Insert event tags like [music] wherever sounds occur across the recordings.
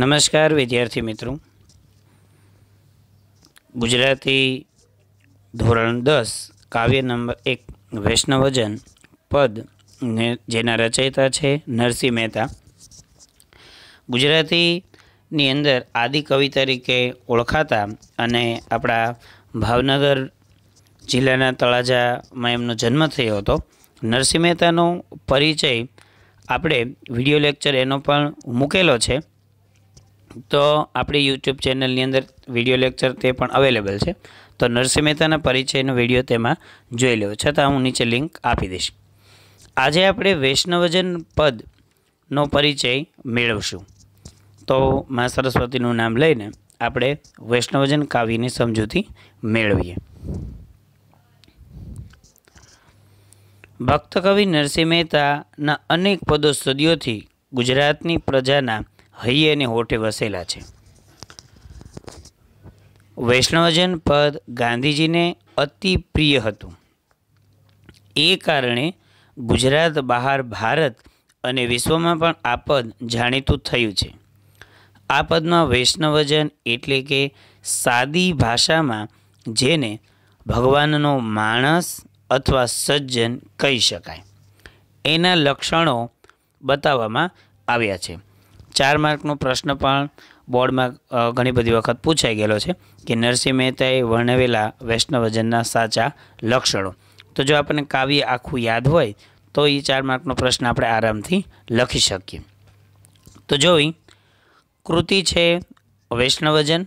નમસ્કાર વિદ્યાર્થી મિત્રો ગુજરાતી ધોરણ દસ કાવ્ય નંબર એક વૈષ્ણવજન પદ ને જેના રચયિતા છે નરસિંહ મહેતા ગુજરાતીની અંદર આદિકવિ તરીકે ઓળખાતા અને આપણા ભાવનગર જિલ્લાના તળાજામાં એમનો જન્મ થયો હતો નરસિંહ મહેતાનો પરિચય આપણે વિડીયો લેક્ચર એનો પણ મૂકેલો છે તો આપણી યુટ્યુબ ચેનલની અંદર વિડીયો લેક્ચર તે પણ અવેલેબલ છે તો નરસિંહ મહેતાના પરિચયનો વિડીયો તેમાં જોઈ લેવો છતાં હું નીચે લિંક આપી દઈશ આજે આપણે વૈષ્ણવજન પદનો પરિચય મેળવશું તો મા સરસ્વતીનું નામ લઈને આપણે વૈષ્ણવજન કાવ્યની સમજૂતી મેળવીએ ભક્તકવિ નરસિંહ મહેતાના અનેક પદો સદીઓથી ગુજરાતની પ્રજાના હૈયેને હોઠે વસેલા છે વૈષ્ણવજન પદ ગાંધીજીને અતિ પ્રિય હતું એ કારણે ગુજરાત બહાર ભારત અને વિશ્વમાં પણ આ પદ જાણીતું થયું છે આ પદમાં વૈષ્ણવજન એટલે કે સાદી ભાષામાં જેને ભગવાનનો માણસ અથવા સજ્જન કહી શકાય એના લક્ષણો બતાવવામાં આવ્યા છે ચાર માર્કનો પ્રશ્ન પણ બોર્ડમાં ઘણી બધી વખત પૂછાઈ ગયેલો છે કે નરસિંહ મહેતાએ વર્ણવેલા વૈષ્ણવજનના સાચા લક્ષણો તો જો આપણને કાવ્ય આખું યાદ હોય તો એ ચાર માર્કનો પ્રશ્ન આપણે આરામથી લખી શકીએ તો જોઈ કૃતિ છે વૈષ્ણવજન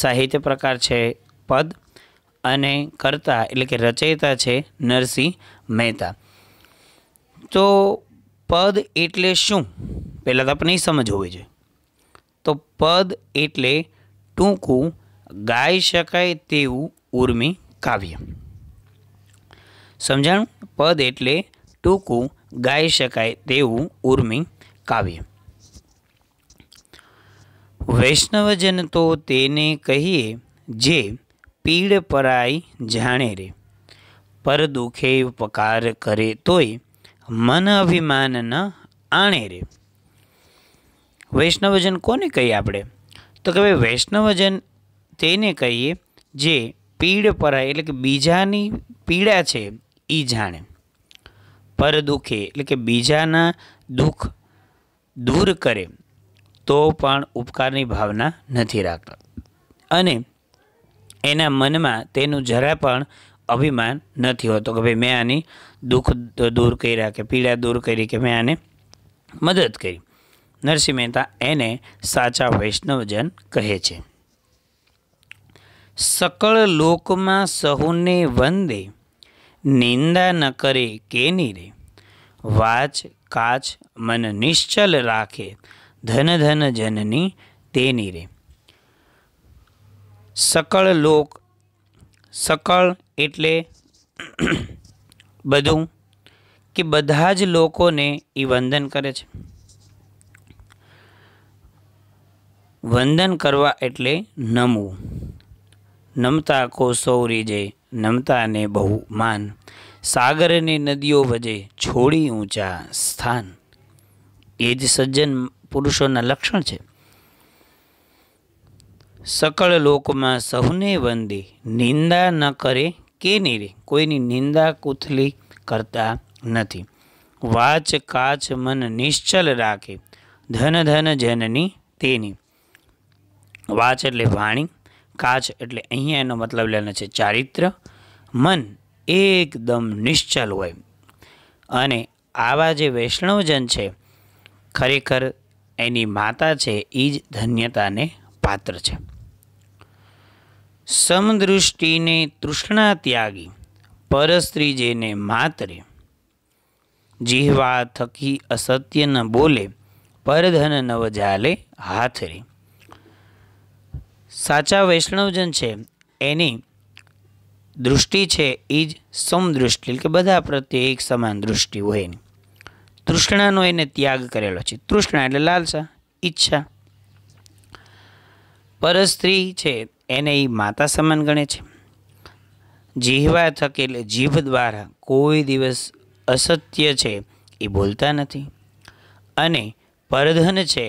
સાહિત્ય પ્રકાર છે પદ અને કરતા એટલે કે રચયિતા છે નરસિંહ મહેતા તો પદ એટલે શું પહેલાં તો આપણને સમજ હોવી જોઈએ તો પદ એટલે ટૂંકું ગાઈ શકાય તેવું ઉર્મી કાવ્ય સમજાણું પદ એટલે ટૂંકું ગાઈ શકાય તેવું ઉર્મી કાવ્ય વૈષ્ણવજન તો તેને કહીએ જે પીડ પરાઈ જાણે રે પર દુખે પકાર કરે તોય મન અભિમાન ન આણે રે વૈષ્ણવજન કોને કહીએ આપણે તો કે ભાઈ વૈષ્ણવજન તેને કહીએ જે પીડ પરાય એટલે કે બીજાની પીડા છે એ જાણે પર દુઃખે એટલે કે બીજાના દુઃખ દૂર કરે તો પણ ઉપકારની ભાવના નથી રાખતા અને એના મનમાં તેનું જરા પણ અભિમાન નથી હોતો કે ભાઈ મેં આની દુઃખ દૂર કર્યા કે પીડા દૂર કરી કે મેં આને મદદ કરી નરસિંહ મહેતા એને સાચા વૈષ્ણવજન કહે છે સકળ લોકમાં સહુને વંદે નિંદા ન કરે કેની રે વાચ કાચ મન નિશ્ચલ રાખે ધન ધન જનની તેની રે સકળ લોક સકળ એટલે [clears throat] બધું કે બધા જ લોકોને એ વંદન કરે છે વંદન કરવા એટલે નમવું નમતા કો સૌરીજે નમતાને બહુ માન સાગરની નદીઓ વજે છોડી ઊંચા સ્થાન એ જ સજ્જન પુરુષોના લક્ષણ છે સકળ લોકમાં સહુને વંદે નિંદા ન કરે કે નહીં નીરે કોઈની નિંદા કુથલી કરતા નથી વાચ કાચ મન નિશ્ચલ રાખે ધન ધન જનની તેની વાચ એટલે વાણી કાચ એટલે અહીંયા એનો મતલબ લેવાનો છે ચારિત્ર મન એકદમ નિશ્ચલ હોય અને આવા જે વૈષ્ણવજન છે ખરેખર એની માતા છે એ જ ધન્યતાને પાત્ર છે સમદૃષ્ટિને તૃષ્ણા ત્યાગી પરસ્ત્રી જેને માતરે જીહવા થકી અસત્ય ન બોલે પરધન નવજાલે હાથરે સાચા વૈષ્ણવજન છે એની દૃષ્ટિ છે એ જ સમદૃષ્ટિ એટલે કે બધા પ્રત્યે એક સમાન દૃષ્ટિ હોય એની તૃષ્ણાનો એને ત્યાગ કરેલો છે તૃષ્ણા એટલે લાલસા ઈચ્છા પરસ્ત્રી છે એને એ માતા સમાન ગણે છે જીહવા થકી એટલે જીભ દ્વારા કોઈ દિવસ અસત્ય છે એ બોલતા નથી અને પરધન છે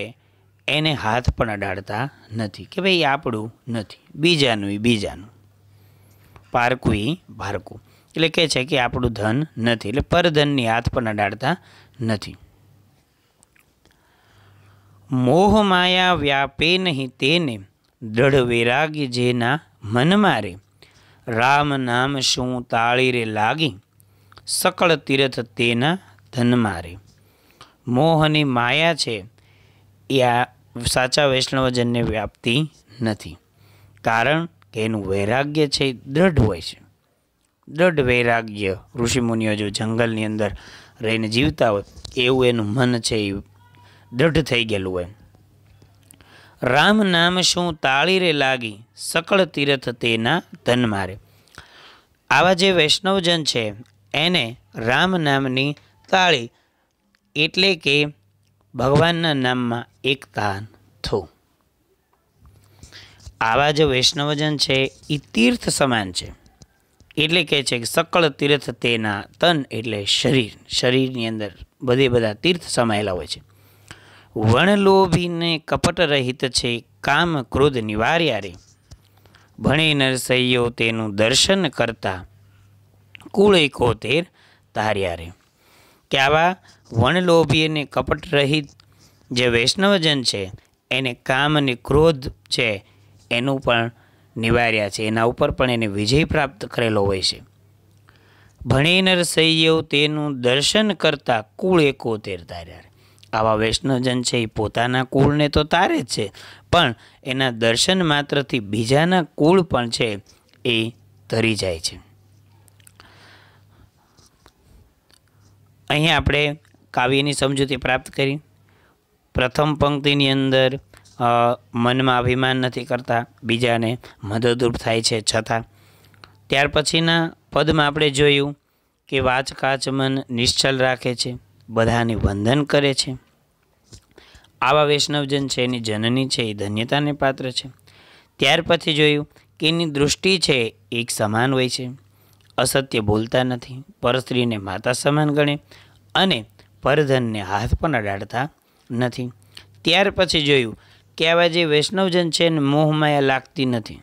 એને હાથ પણ અડાડતા નથી કે ભાઈ આપણું નથી બીજાનું એ બીજાનું પારકું એ ભારકું એટલે કહે છે કે આપણું ધન નથી એટલે પરધનની હાથ પણ અડાડતા નથી મોહ માયા વ્યાપે નહીં તેને દઢ વૈરાગી જેના મન મારે રામ નામ શું તાળી રે લાગી સકળ તીર્થ તેના ધન મારે મોહની માયા છે એ આ સાચા વૈષ્ણવજનને વ્યાપતી નથી કારણ કે એનું વૈરાગ્ય છે દ્રઢ હોય છે દ્રઢ વૈરાગ્ય ઋષિમુનિઓ જો જંગલની અંદર રહીને જીવતા હોય એવું એનું મન છે એ દ્રઢ થઈ ગયેલું હોય રામ નામ શું તાળીરે લાગી સકળ તીર્થ તેના ધન મારે આવા જે વૈષ્ણવજન છે એને રામ નામની તાળી એટલે કે ભગવાનના નામમાં એકતા થો આવા જે વૈષ્ણવજન છે એ તીર્થ સમાન છે એટલે કહે છે કે સકળ તીર્થ તેના તન એટલે શરીર શરીરની અંદર બધે બધા તીર્થ સમાયેલા હોય છે વણલોભીને કપટ રહિત છે કામ ક્રોધ નિવાર્યા રે ભણે નરસૈયો તેનું દર્શન કરતા કુળ એકોતેર તાર્યા રે કે આવા વણલોભી અને કપટ રહિત જે વૈષ્ણવજન છે એને કામ અને ક્રોધ છે એનું પણ નિવાર્યા છે એના ઉપર પણ એને વિજય પ્રાપ્ત કરેલો હોય છે ભણી નરસૈયવ તેનું દર્શન કરતા કુળ એકોતેર તાર્યા આવા વૈષ્ણવજન છે એ પોતાના કુળને તો તારે જ છે પણ એના દર્શન માત્રથી બીજાના કુળ પણ છે એ તરી જાય છે અહીંયા આપણે કાવ્યની સમજૂતી પ્રાપ્ત કરી પ્રથમ પંક્તિની અંદર મનમાં અભિમાન નથી કરતા બીજાને મદદરૂપ થાય છે છતાં ત્યાર પછીના પદમાં આપણે જોયું કે વાચકાચ મન નિશ્ચલ રાખે છે બધાને વંદન કરે છે આવા વૈષ્ણવજન છે એની જનની છે એ ધન્યતાને પાત્ર છે ત્યાર પછી જોયું કે એની દૃષ્ટિ છે એક સમાન હોય છે અસત્ય બોલતા નથી પરસ્ત્રીને માતા સમાન ગણે અને પરધનને હાથ પણ અડાડતા નથી ત્યાર પછી જોયું કે આવા જે વૈષ્ણવજન છે એને મોહમાયા લાગતી નથી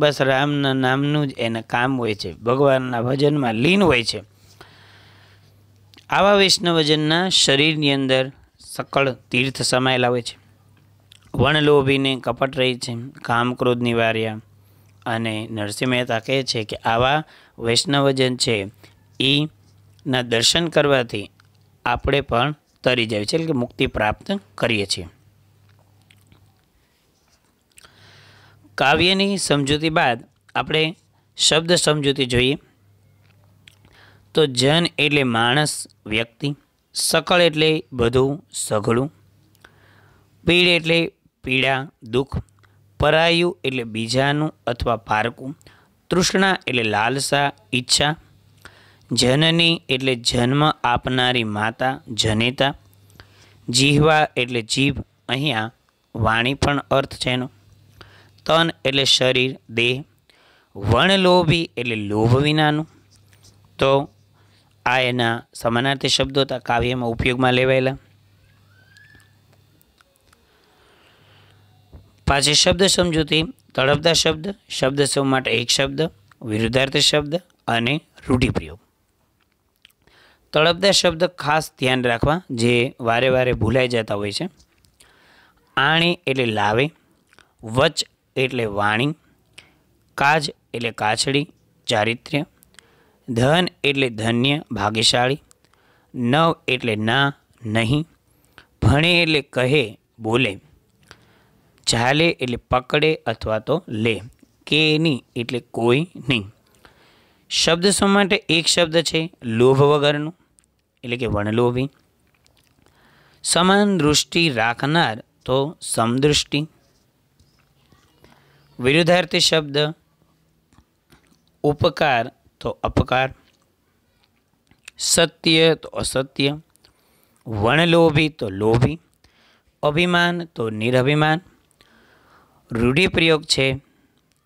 બસ રામના નામનું જ એને કામ હોય છે ભગવાનના ભજનમાં લીન હોય છે આવા વૈષ્ણવજનના શરીરની અંદર સકળ તીર્થ સમાયેલા હોય છે વણલોભીને કપટ રહી છે કામ ક્રોધ નિવાર્યા અને નરસિંહ મહેતા કહે છે કે આવા વૈષ્ણવજન છે એના દર્શન કરવાથી આપણે પણ તરી જાય છે એટલે કે મુક્તિ પ્રાપ્ત કરીએ છીએ કાવ્યની સમજૂતી બાદ આપણે શબ્દ સમજૂતી જોઈએ તો જન એટલે માણસ વ્યક્તિ સકળ એટલે બધું સઘળું પીડ એટલે પીડા દુઃખ પરાયું એટલે બીજાનું અથવા પારકું તૃષ્ણા એટલે લાલસા ઈચ્છા જનની એટલે જન્મ આપનારી માતા જનેતા જીહવા એટલે જીભ અહીંયા વાણી પણ અર્થ છે એનો તન એટલે શરીર દેહ વણલોભી એટલે લોભ વિનાનું તો આ એના સમાનાર્થી શબ્દો હતા કાવ્યમાં ઉપયોગમાં લેવાયેલા પાછી શબ્દ સમજૂતી તળપદા શબ્દ શબ્દ સૌ માટે એક શબ્દ વિરુદ્ધાર્થી શબ્દ અને રૂઢિપ્રયોગ તળપદા શબ્દ ખાસ ધ્યાન રાખવા જે વારે વારે ભૂલાઈ જતા હોય છે આણે એટલે લાવે વચ એટલે વાણી કાજ એટલે કાછડી ચારિત્ર્ય ધન એટલે ધન્ય ભાગ્યશાળી નવ એટલે ના નહીં ભણે એટલે કહે બોલે ચાલે એટલે પકડે અથવા તો લે કે નહીં એટલે કોઈ નહીં શબ્દ શું માટે એક શબ્દ છે લોભ વગરનું એટલે કે વણલોભી સમાન દૃષ્ટિ રાખનાર તો સમદૃષ્ટિ વિરુદ્ધાર્થી શબ્દ ઉપકાર તો અપકાર સત્ય તો અસત્ય વણલોભી તો લોભી અભિમાન તો નિરભિમાન રૂઢિપ્રયોગ છે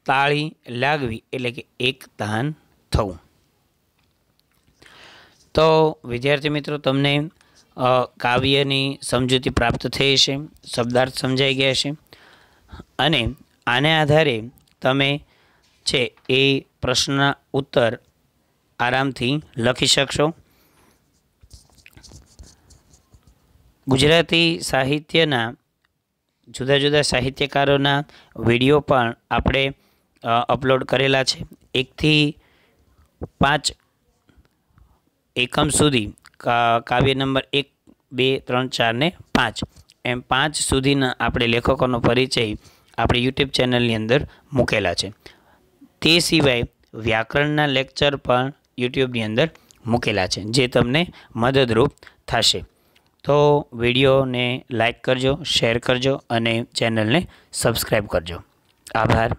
તાળી લાગવી એટલે કે એક તાન થવું તો વિદ્યાર્થી મિત્રો તમને કાવ્યની સમજૂતી પ્રાપ્ત થઈ છે શબ્દાર્થ સમજાઈ ગયા છે અને આને આધારે તમે છે એ પ્રશ્નના ઉત્તર આરામથી લખી શકશો ગુજરાતી સાહિત્યના જુદા જુદા સાહિત્યકારોના વિડીયો પણ આપણે અપલોડ કરેલા છે એકથી પાંચ એકમ સુધી કાવ્ય નંબર એક બે ત્રણ ચાર ને પાંચ એમ પાંચ સુધીના આપણે લેખકોનો પરિચય આપણી યુટ્યુબ ચેનલની અંદર મૂકેલા છે તે સિવાય વ્યાકરણના લેક્ચર પણ યુટ્યુબની અંદર મૂકેલા છે જે તમને મદદરૂપ થશે તો વિડીયોને લાઇક કરજો શેર કરજો અને ચેનલને સબસ્ક્રાઈબ કરજો આભાર